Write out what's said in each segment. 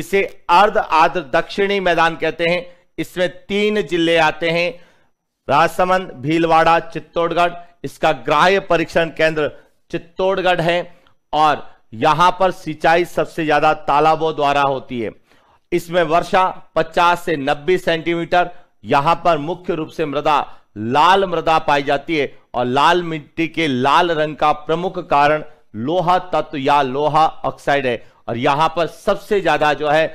इसे अर्ध आर्द्र दक्षिणी मैदान कहते हैं इसमें तीन जिले आते हैं राजसमंद भीलवाड़ा चित्तौड़गढ़ इसका ग्राह्य परीक्षण केंद्र चित्तौड़गढ़ है और यहां पर सिंचाई सबसे ज्यादा तालाबों द्वारा होती है इसमें वर्षा 50 से 90 सेंटीमीटर यहां पर मुख्य रूप से मृदा लाल मृदा पाई जाती है और लाल मिट्टी के लाल रंग का प्रमुख कारण लोहा तत्व या लोहा ऑक्साइड है और यहां पर सबसे ज्यादा जो है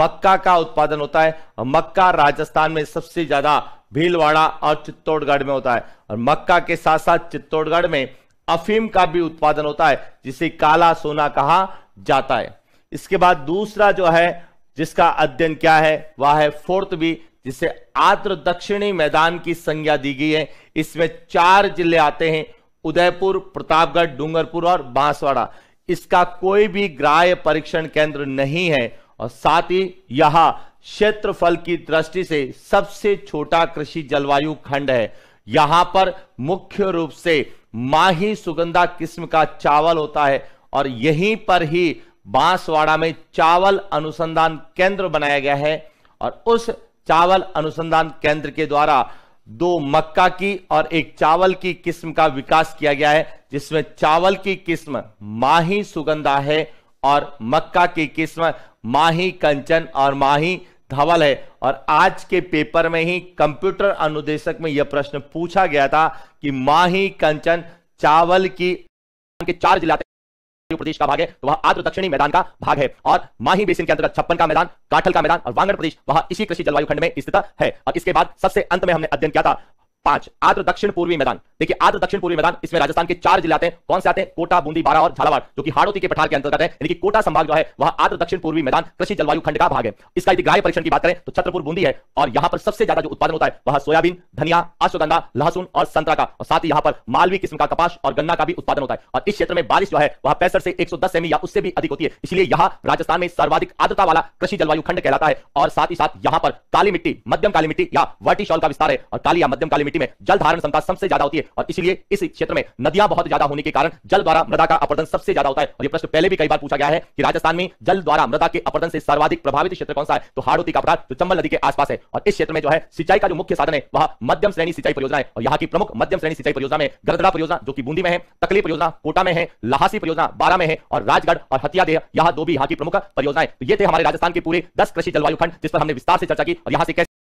मक्का का उत्पादन होता है और मक्का राजस्थान में सबसे ज्यादा भीलवाड़ा और चित्तौड़गढ़ में होता है और मक्का के साथ साथ चित्तौड़गढ़ में अफीम का भी उत्पादन होता है जिसे काला सोना कहा जाता है इसके बाद दूसरा जो है जिसका अध्ययन क्या है वह है फोर्थ बी जिसे आद्र दक्षिणी मैदान की संज्ञा दी गई है इसमें चार जिले आते हैं उदयपुर प्रतापगढ़ डूंगरपुर और बांसवाड़ा इसका कोई भी ग्राह्य परीक्षण केंद्र नहीं है और साथ ही यह क्षेत्रफल की दृष्टि से सबसे छोटा कृषि जलवायु खंड है यहां पर मुख्य रूप से माही सुगंधा किस्म का चावल होता है और यहीं पर ही बांसवाड़ा में चावल अनुसंधान केंद्र बनाया गया है और उस चावल अनुसंधान केंद्र के द्वारा दो मक्का की और एक चावल की किस्म का विकास किया गया है जिसमें चावल की किस्म माही सुगंधा है और मक्का की किस्म माही कंचन और माही धवल है और आज के पेपर में ही कंप्यूटर अनुदेशक में यह प्रश्न पूछा गया था कि माही कंचन चावल की के चार जिला प्रदेश का भाग है तो वह आद्र दक्षिणी मैदान का भाग है और माही बेसिन के अंतर्गत छप्पन का मैदान काठल का मैदान और वांगड़ प्रदेश वह इसी कृषि जलवायु खंड में स्थित है और इसके बाद सबसे अंत में हमने अध्ययन किया था पांच आद्र दक्षिण पूर्वी मैदान देखिए आद्र दक्षिण पूर्वी मैदान इसमें राजस्थान के चार जिले आते हैं कौन से आते हैं कोटा बूंदी बारा और झालावाड़ जो कि हाड़ोती के पठार के अंतर्गत है यानी कि कोटा संभाग जो है वह आद्र दक्षिण पूर्वी मैदान कृषि जलवायु खंड का भाग है इसका यदि ग्राह्य परीक्षण की बात करें तो छत्रपुर बूंदी है और यहां पर सबसे ज्यादा जो उत्पादन होता है वह सोयाबीन धनिया अश्वगंधा लहसुन और संतरा का और साथ ही यहां पर मालवी किस्म का कपास और गन्ना का भी उत्पादन होता है और इस क्षेत्र में बारिश जो है वह पैसठ से एक सेमी या उससे भी अधिक होती है इसलिए यहाँ राजस्थान में सर्वाधिक आद्रता वाला कृषि जलवायु खंड कहलाता है और साथ ही साथ यहाँ पर काली मिट्टी मध्यम काली मिट्टी या वर्टिशॉल का विस्तार है और काली या मध्यम काली मिट्टी स्थिति में जल धारण क्षमता सबसे ज्यादा होती है और इसलिए इस क्षेत्र में नदियां बहुत ज्यादा होने के कारण जल द्वारा मृदा का अपर्दन सबसे ज्यादा होता है और यह प्रश्न पहले भी कई बार पूछा गया है कि राजस्थान में जल द्वारा मृदा के अपर्दन से सर्वाधिक प्रभावित क्षेत्र कौन सा है तो हाड़ोती का अपराध जो तो चंबल नदी के आसपास है और इस क्षेत्र में जो है सिंचाई का जो मुख्य साधन है वह मध्यम श्रेणी सिंचाई परियोजना है और यहाँ की प्रमुख मध्यम श्रेणी सिंचाई परियोजना में गरदड़ा परियोजना जो कि बूंदी में है तकली परियोजना कोटा में है लहासी परियोजना बारा में है और राजगढ़ और हतियादेह यहाँ दो भी यहाँ की प्रमुख परियोजनाएं तो ये थे हमारे राजस्थान के पूरे दस कृषि जलवायु खंड जिस पर हमने विस्तार से चर्चा की और यहाँ से